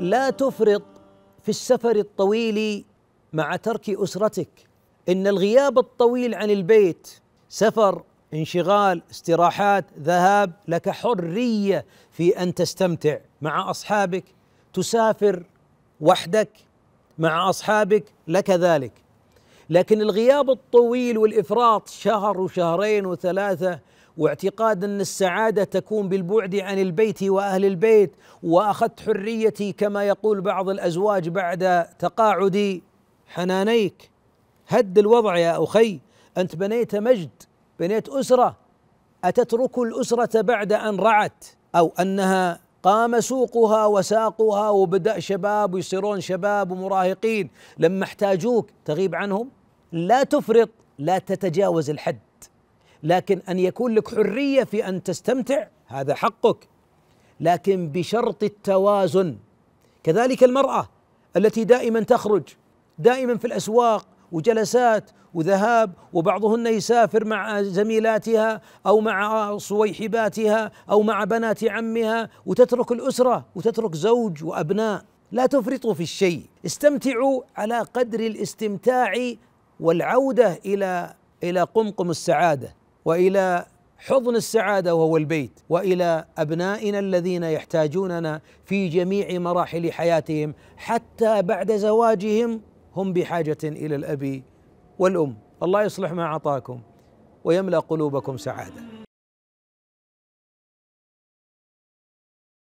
لا تفرط في السفر الطويل مع ترك اسرتك ان الغياب الطويل عن البيت سفر انشغال استراحات ذهاب لك حريه في ان تستمتع مع اصحابك تسافر وحدك مع اصحابك لك ذلك لكن الغياب الطويل والافراط شهر وشهرين وثلاثه واعتقاد ان السعاده تكون بالبعد عن البيت واهل البيت واخذت حريتي كما يقول بعض الازواج بعد تقاعدي حنانيك هد الوضع يا اخي انت بنيت مجد بنيت اسره اتترك الاسره بعد ان رعت او انها قام سوقها وساقها وبدا شباب ويصيرون شباب ومراهقين لما احتاجوك تغيب عنهم لا تفرط لا تتجاوز الحد لكن ان يكون لك حريه في ان تستمتع هذا حقك لكن بشرط التوازن كذلك المراه التي دائما تخرج دائما في الاسواق وجلسات وذهاب وبعضهن يسافر مع زميلاتها او مع صويحباتها او مع بنات عمها وتترك الاسره وتترك زوج وابناء لا تفرطوا في الشيء استمتعوا على قدر الاستمتاع والعوده الى الى قمقم السعاده والى حضن السعاده وهو البيت والى ابنائنا الذين يحتاجوننا في جميع مراحل حياتهم حتى بعد زواجهم هم بحاجه الى الاب والام الله يصلح ما اعطاكم ويملا قلوبكم سعاده